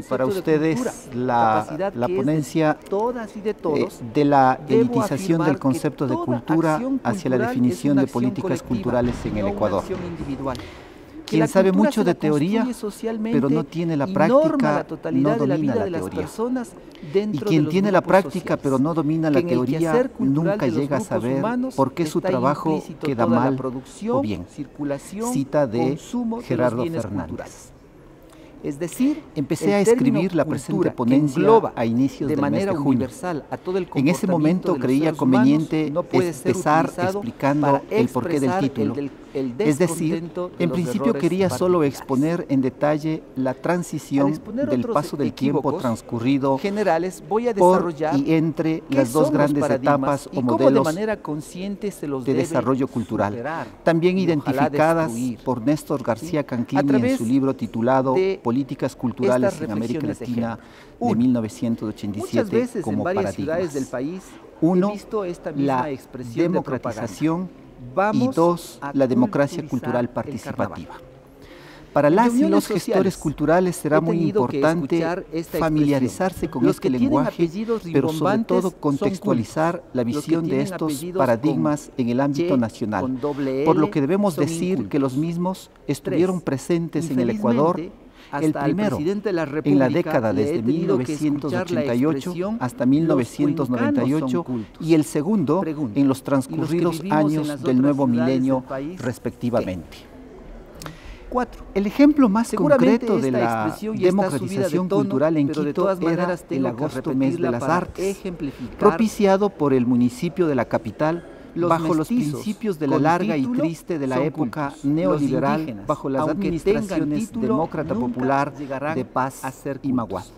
y para ustedes la, ponencia eh, de, la elitización del concepto de cultura hacia la definición de políticas culturales en el Ecuador. Quien sabe mucho de teoría, pero no tiene la práctica, no domina la, teoría. Y quien tiene la práctica, pero no domina la teoría, nunca llega a saber por qué su trabajo queda mal o bien. Cita de Gerardo Fernández. Es decir, empecé a escribir la presente ponencia a inicios de del manera mes de junio. Universal a todo en ese momento creía conveniente no explicando el porqué del título, es decir, en principio quería solo exponer en detalle la transición del paso del tiempo transcurrido generales, voy a por y entre las dos grandes etapas o modelos de, desarrollo cultural, también identificadas por Néstor García Canquini en su libro titulado Políticas Culturales en América Latina de, 1987 como en varias Uno, visto esta la democratización y dos, la democracia cultural participativa. Para las y los gestores culturales será muy importante familiarizarse con este lenguaje, pero sobre todo contextualizar la visión de estos paradigmas en el ámbito nacional, por lo que debemos decir que los mismos estuvieron presentes en el Ecuador el primero, en la década desde 1988 hasta 1998 y el segundo en los transcurridos años del nuevo milenio respectivamente. El ejemplo más concreto de la democratización cultural en Quito era el agosto mes de las artes, propiciado por el municipio de la capital bajo los principios de la larga y triste de la época neoliberal, bajo las administraciones demócrata popular de Paz a y Maguas,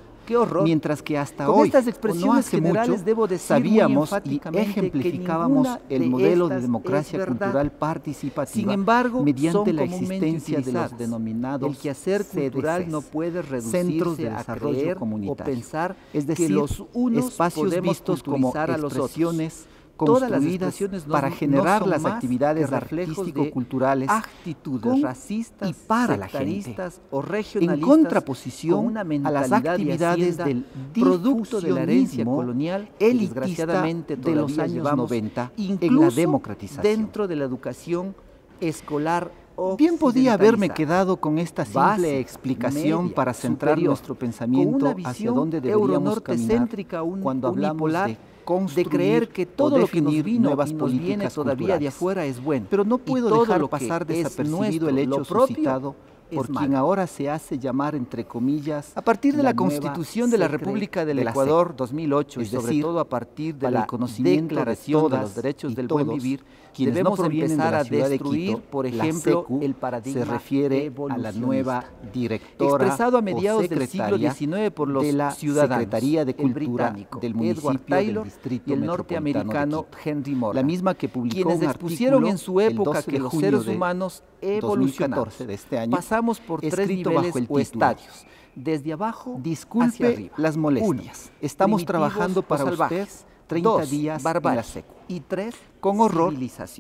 Mientras que hasta ahora hoy, no hace mucho, sabíamos y ejemplificábamos el modelo de democracia cultural participativa Sin embargo, mediante la existencia de los denominados el quehacer cultural no puede reducirse centros de desarrollo comunitario, o pensar es decir, los unos espacios vistos como expresiones construidas para generar las actividades artístico-culturales actitudes racistas y para la gente, en contraposición a las actividades del producto de la herencia colonial elitista de los años 90 en la democratización. dentro de la educación escolar Bien podía haberme quedado con esta simple explicación para centrar nuestro pensamiento hacia dónde deberíamos caminar cuando hablamos de de creer que todo lo que vino nuevas políticas todavía de afuera es bueno. Pero no puedo dejar pasar desapercibido el hecho suscitado por quien ahora se hace llamar, entre comillas, a partir de la, Constitución de la República del Ecuador 2008 y sobre todo a partir del la de, los derechos del buen vivir, debemos empezar a destruir, por ejemplo, el paradigma se refiere a la nueva directora expresado a mediados del siglo XIX por los de la ciudadanos, de Cultura del municipio y el norteamericano Henry Moore, la misma que publicó quienes expusieron en su época que los seres humanos evolucionaron. de este año, Estamos por tres bajo el estadios. Desde abajo Disculpe las molestias. Estamos trabajando para salvar usted 30 días de en la Y tres, con horror,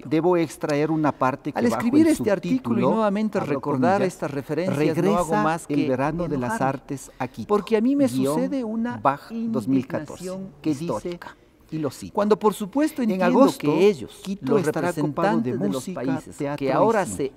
debo extraer una parte que Al escribir este artículo y nuevamente recordar esta estas referencias, más que el verano de las artes aquí. Porque a mí me sucede una baja 2014 que histórica. Dice, y lo Cuando por supuesto en agosto que ellos, Quito los representantes de, los países que ahora se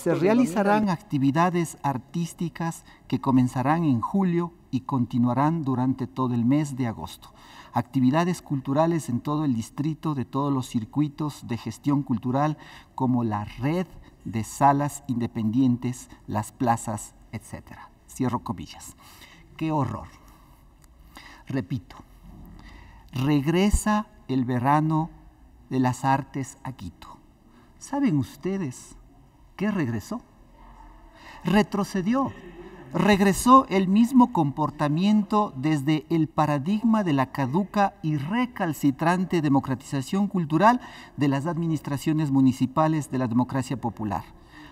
se realizarán actividades artísticas que comenzarán en julio y continuarán durante todo el mes de agosto. Actividades culturales en todo el distrito de todos los circuitos de gestión cultural como la red de salas independientes, las plazas, etc. Cierro comillas. Qué horror. Repito, regresa el verano de las artes a Quito. ¿Saben ustedes qué regresó? Retrocedió, regresó el mismo comportamiento desde el paradigma de la caduca y recalcitrante democratización cultural de las administraciones municipales de la democracia popular.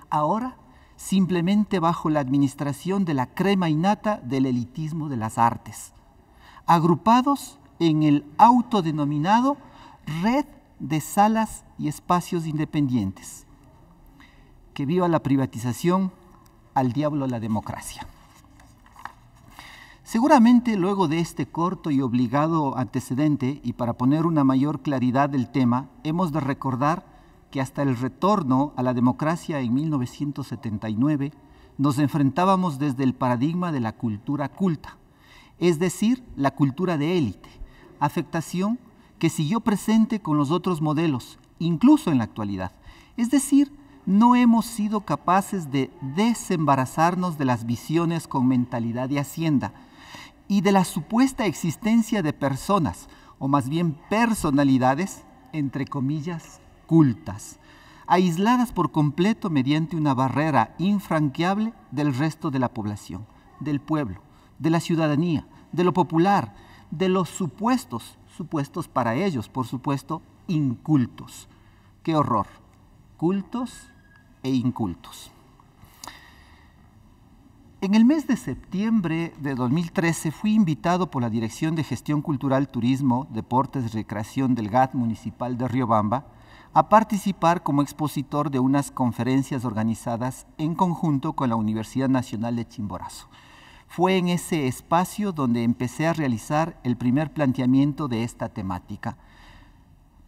Ahora, simplemente bajo la administración de la crema innata del elitismo de las artes, agrupados en el autodenominado Red de Salas y Espacios Independientes. Que viva la privatización, al diablo la democracia. Seguramente luego de este corto y obligado antecedente, y para poner una mayor claridad del tema, hemos de recordar que hasta el retorno a la democracia en 1979 nos enfrentábamos desde el paradigma de la cultura culta, es decir, la cultura de élite, afectación que siguió presente con los otros modelos, incluso en la actualidad. Es decir, no hemos sido capaces de desembarazarnos de las visiones con mentalidad de hacienda y de la supuesta existencia de personas, o más bien personalidades, entre comillas, cultas, aisladas por completo mediante una barrera infranqueable del resto de la población, del pueblo, de la ciudadanía, de lo popular, de los supuestos, supuestos para ellos, por supuesto, incultos. Qué horror, cultos e incultos. En el mes de septiembre de 2013 fui invitado por la Dirección de Gestión Cultural, Turismo, Deportes, y Recreación del GAT Municipal de Riobamba a participar como expositor de unas conferencias organizadas en conjunto con la Universidad Nacional de Chimborazo. Fue en ese espacio donde empecé a realizar el primer planteamiento de esta temática,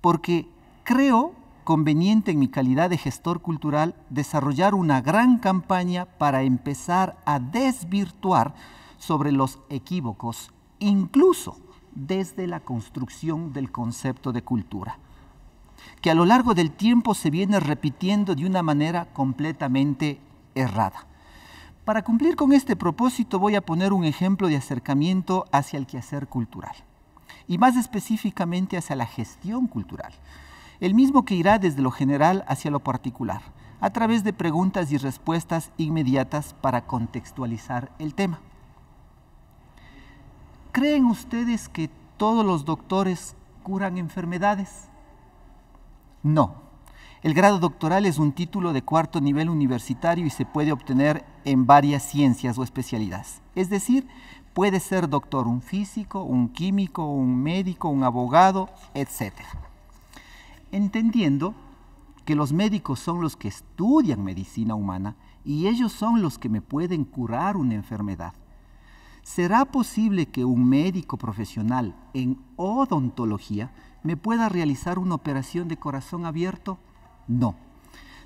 porque creo conveniente en mi calidad de gestor cultural desarrollar una gran campaña para empezar a desvirtuar sobre los equívocos, incluso desde la construcción del concepto de cultura, que a lo largo del tiempo se viene repitiendo de una manera completamente errada. Para cumplir con este propósito voy a poner un ejemplo de acercamiento hacia el quehacer cultural y más específicamente hacia la gestión cultural, el mismo que irá desde lo general hacia lo particular, a través de preguntas y respuestas inmediatas para contextualizar el tema. ¿Creen ustedes que todos los doctores curan enfermedades? No, el grado doctoral es un título de cuarto nivel universitario y se puede obtener en varias ciencias o especialidades. Es decir, puede ser doctor un físico, un químico, un médico, un abogado, etc. Entendiendo que los médicos son los que estudian medicina humana y ellos son los que me pueden curar una enfermedad. ¿Será posible que un médico profesional en odontología me pueda realizar una operación de corazón abierto no.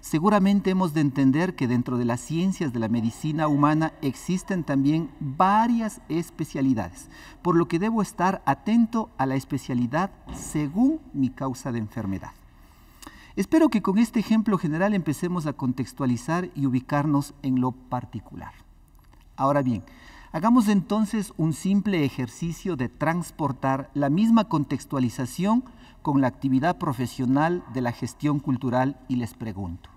Seguramente hemos de entender que dentro de las ciencias de la medicina humana existen también varias especialidades, por lo que debo estar atento a la especialidad según mi causa de enfermedad. Espero que con este ejemplo general empecemos a contextualizar y ubicarnos en lo particular. Ahora bien, Hagamos entonces un simple ejercicio de transportar la misma contextualización con la actividad profesional de la gestión cultural y les pregunto,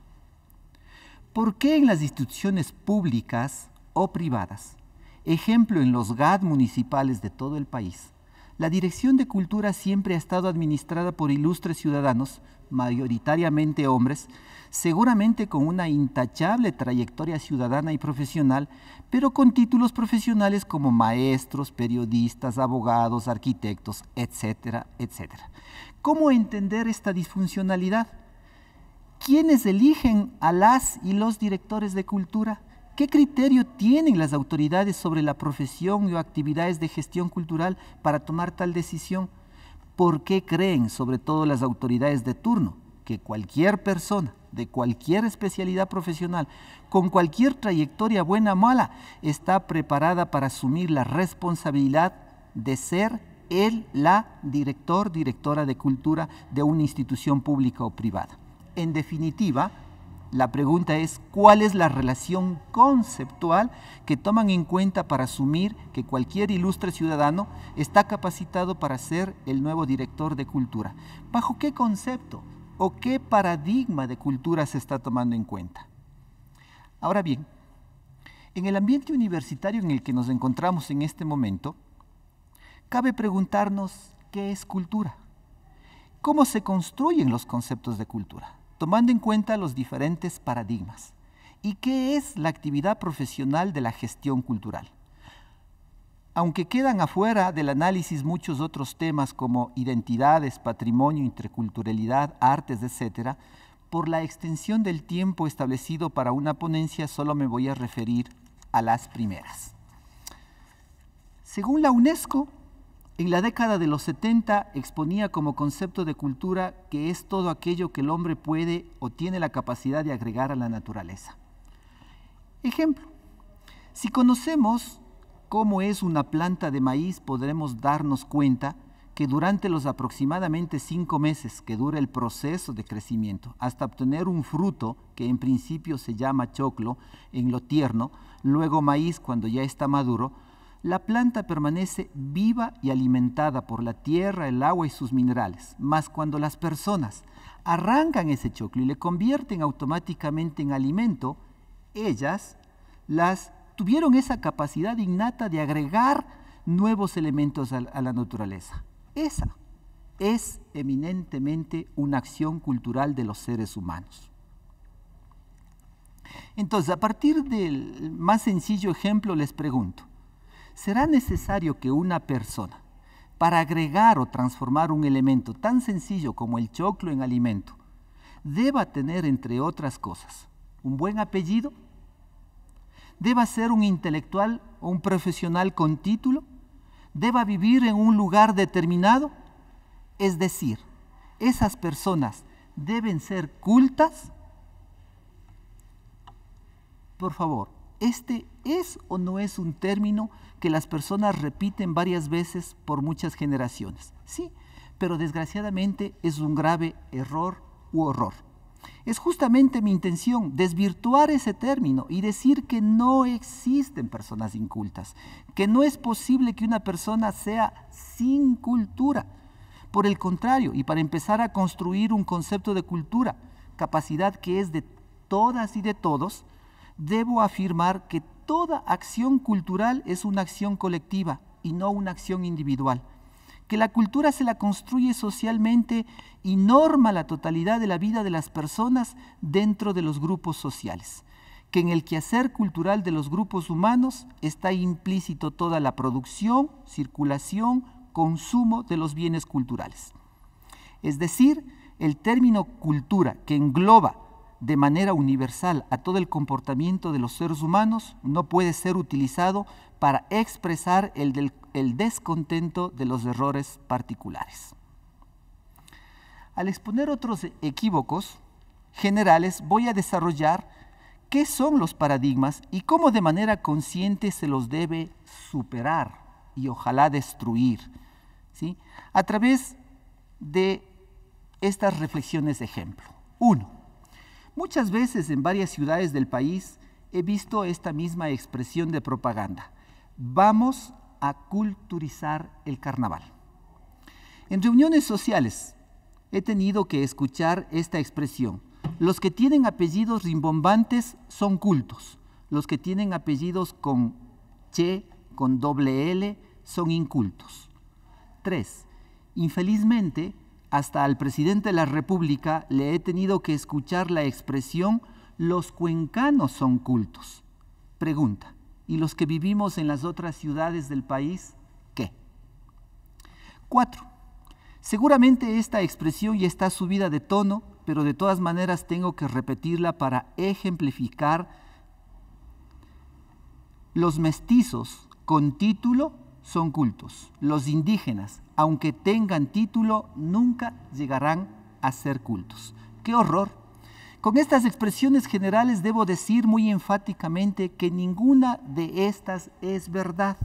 ¿por qué en las instituciones públicas o privadas, ejemplo en los GAD municipales de todo el país, la Dirección de Cultura siempre ha estado administrada por ilustres ciudadanos, mayoritariamente hombres, seguramente con una intachable trayectoria ciudadana y profesional, pero con títulos profesionales como maestros, periodistas, abogados, arquitectos, etcétera, etcétera. ¿Cómo entender esta disfuncionalidad? ¿Quiénes eligen a las y los directores de cultura? ¿Qué criterio tienen las autoridades sobre la profesión o actividades de gestión cultural para tomar tal decisión? ¿Por qué creen, sobre todo las autoridades de turno, que cualquier persona de cualquier especialidad profesional, con cualquier trayectoria buena o mala, está preparada para asumir la responsabilidad de ser el, la director, directora de cultura de una institución pública o privada? En definitiva, la pregunta es, ¿cuál es la relación conceptual que toman en cuenta para asumir que cualquier ilustre ciudadano está capacitado para ser el nuevo director de cultura? ¿Bajo qué concepto o qué paradigma de cultura se está tomando en cuenta? Ahora bien, en el ambiente universitario en el que nos encontramos en este momento, cabe preguntarnos qué es cultura, cómo se construyen los conceptos de cultura tomando en cuenta los diferentes paradigmas. ¿Y qué es la actividad profesional de la gestión cultural? Aunque quedan afuera del análisis muchos otros temas como identidades, patrimonio, interculturalidad, artes, etc., por la extensión del tiempo establecido para una ponencia solo me voy a referir a las primeras. Según la UNESCO, en la década de los 70 exponía como concepto de cultura que es todo aquello que el hombre puede o tiene la capacidad de agregar a la naturaleza. Ejemplo, si conocemos cómo es una planta de maíz, podremos darnos cuenta que durante los aproximadamente cinco meses que dura el proceso de crecimiento, hasta obtener un fruto que en principio se llama choclo en lo tierno, luego maíz cuando ya está maduro, la planta permanece viva y alimentada por la tierra, el agua y sus minerales. Mas cuando las personas arrancan ese choclo y le convierten automáticamente en alimento, ellas las tuvieron esa capacidad innata de agregar nuevos elementos a, la naturaleza. Esa es eminentemente una acción cultural de los seres humanos. Entonces, a partir del más sencillo ejemplo, les pregunto, será necesario que una persona, para agregar o transformar un elemento tan sencillo como el choclo en alimento, deba tener, entre otras cosas, un buen apellido, deba ser un intelectual o un profesional con título, deba vivir en un lugar determinado, es decir, esas personas deben ser cultas. Por favor, ¿Este es o no es un término que las personas repiten varias veces por muchas generaciones? Sí, pero desgraciadamente es un grave error u horror. Es justamente mi intención desvirtuar ese término y decir que no existen personas incultas, que no es posible que una persona sea sin cultura. Por el contrario, y para empezar a construir un concepto de cultura, capacidad que es de todas y de todos, debo afirmar que toda acción cultural es una acción colectiva y no una acción individual, que la cultura se la construye socialmente y norma la totalidad de la vida de las personas dentro de los grupos sociales, que en el quehacer cultural de los grupos humanos está implícito toda la producción, circulación, consumo de los bienes culturales. Es decir, el término cultura, que engloba de manera universal a todo el comportamiento de los seres humanos no puede ser utilizado para expresar el, descontento de los errores particulares. Al exponer otros equívocos generales, voy a desarrollar qué son los paradigmas y cómo de manera consciente se los debe superar y ojalá destruir, ¿sí? a través de estas reflexiones de ejemplo. Uno, Muchas veces en varias ciudades del país he visto esta misma expresión de propaganda. Vamos a culturizar el carnaval. En reuniones sociales he tenido que escuchar esta expresión. Los que tienen apellidos rimbombantes son cultos. Los que tienen apellidos con che, con doble L, son incultos. Tres, Infelizmente, hasta al presidente de la República le he tenido que escuchar la expresión los cuencanos son cultos. Pregunta, ¿y los que vivimos en las otras ciudades del país qué? Cuatro, seguramente esta expresión ya está subida de tono, pero de todas maneras tengo que repetirla para ejemplificar los mestizos con título son cultos. Los indígenas, aunque tengan título, nunca llegarán a ser cultos. ¡Qué horror! Con estas expresiones generales debo decir muy enfáticamente que ninguna de estas es verdad.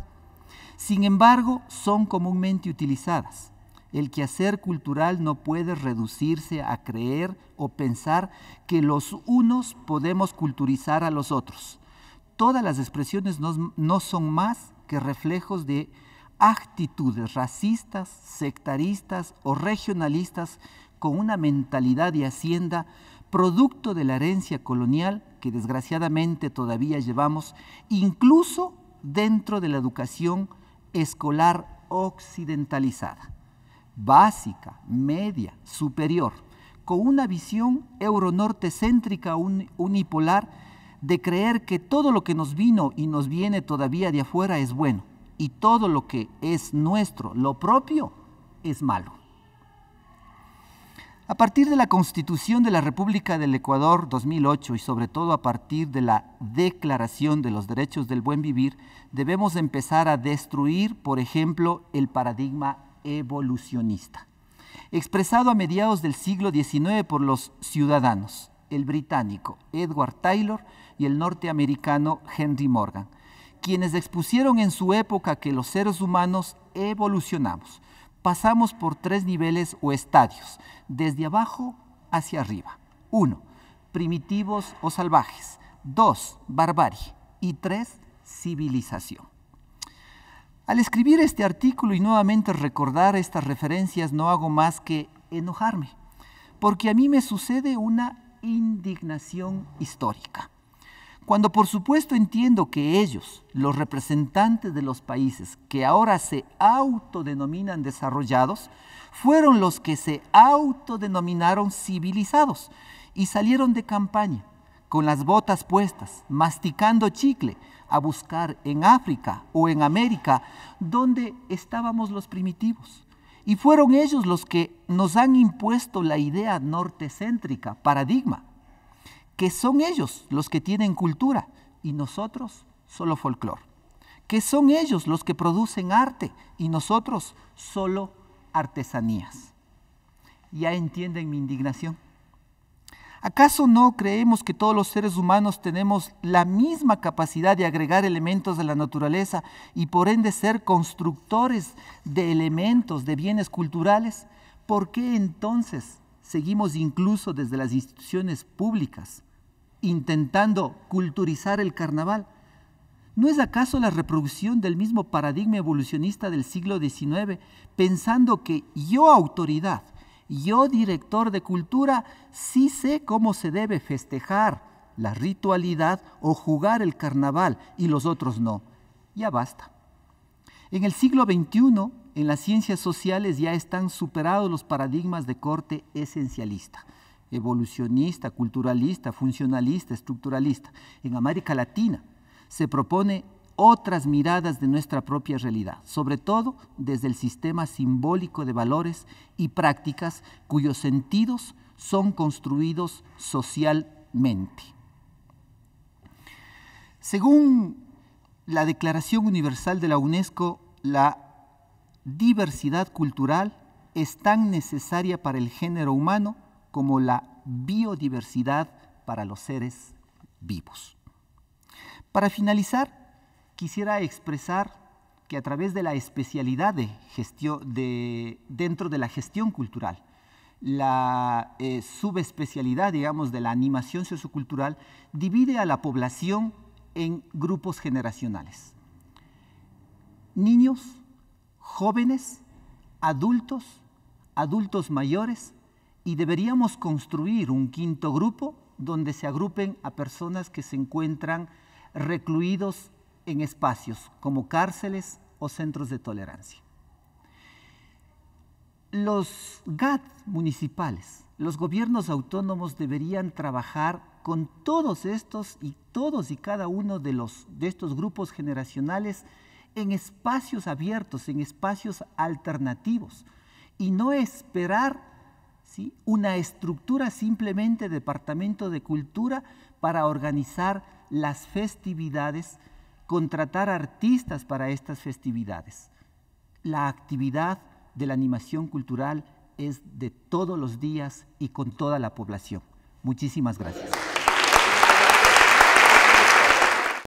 Sin embargo, son comúnmente utilizadas. El quehacer cultural no puede reducirse a creer o pensar que los unos podemos culturizar a los otros todas las expresiones no, son más que reflejos de actitudes racistas, sectaristas o regionalistas con una mentalidad de hacienda producto de la herencia colonial que desgraciadamente todavía llevamos incluso dentro de la educación escolar occidentalizada, básica, media, superior, con una visión euronorte-céntrica unipolar de creer que todo lo que nos vino y nos viene todavía de afuera es bueno y todo lo que es nuestro, lo propio, es malo. A partir de la Constitución de la República del Ecuador 2008 y sobre todo a partir de la Declaración de los Derechos del Buen Vivir, debemos empezar a destruir, por ejemplo, el paradigma evolucionista, expresado a mediados del siglo XIX por los ciudadanos. El británico Edward Taylor y el norteamericano Henry Morgan, quienes expusieron en su época que los seres humanos evolucionamos. Pasamos por tres niveles o estadios, desde abajo hacia arriba. Uno, Primitivos o salvajes. dos, Barbarie. Y tres, Civilización. Al escribir este artículo y nuevamente recordar estas referencias no hago más que enojarme, porque a mí me sucede una indignación histórica. Cuando por supuesto entiendo que ellos, los representantes de los países que ahora se autodenominan desarrollados, fueron los que se autodenominaron civilizados y salieron de campaña con las botas puestas, masticando chicle, a buscar en África o en América donde estábamos los primitivos. Y fueron ellos los que nos han impuesto la idea nortecéntrica, paradigma, que son ellos los que tienen cultura y nosotros solo folclor, que son ellos los que producen arte y nosotros solo artesanías. Ya entienden mi indignación. ¿Acaso no creemos que todos los seres humanos tenemos la misma capacidad de agregar elementos de la naturaleza y por ende ser constructores de elementos, de bienes culturales? ¿Por qué entonces seguimos incluso desde las instituciones públicas intentando culturizar el carnaval. ¿No es acaso la reproducción del mismo paradigma evolucionista del siglo XIX, pensando que yo autoridad, yo director de cultura, sí sé cómo se debe festejar la ritualidad o jugar el carnaval y los otros no? Ya basta. En el siglo XXI en las ciencias sociales ya están superados los paradigmas de corte esencialista, evolucionista, culturalista, funcionalista, estructuralista. En América Latina se propone otras miradas de nuestra propia realidad, sobre todo desde el sistema simbólico de valores y prácticas cuyos sentidos son construidos socialmente. Según la Declaración Universal de la UNESCO, la diversidad cultural es tan necesaria para el género humano como la biodiversidad para los seres vivos. Para finalizar, quisiera expresar que a través de la especialidad de gestión, dentro de la gestión cultural, la eh, subespecialidad, digamos, de la animación sociocultural, divide a la población en grupos generacionales. Niños, jóvenes, adultos, adultos mayores y deberíamos construir un quinto grupo donde se agrupen a personas que se encuentran recluidos en espacios como cárceles o centros de tolerancia. Los GAT municipales, los gobiernos autónomos deberían trabajar con todos estos y todos y cada uno de, de estos grupos generacionales en espacios abiertos, en espacios alternativos, y no esperar una estructura simplemente departamento de cultura para organizar las festividades, contratar artistas para estas festividades. La actividad de la animación cultural es de todos los días y con toda la población. Muchísimas gracias.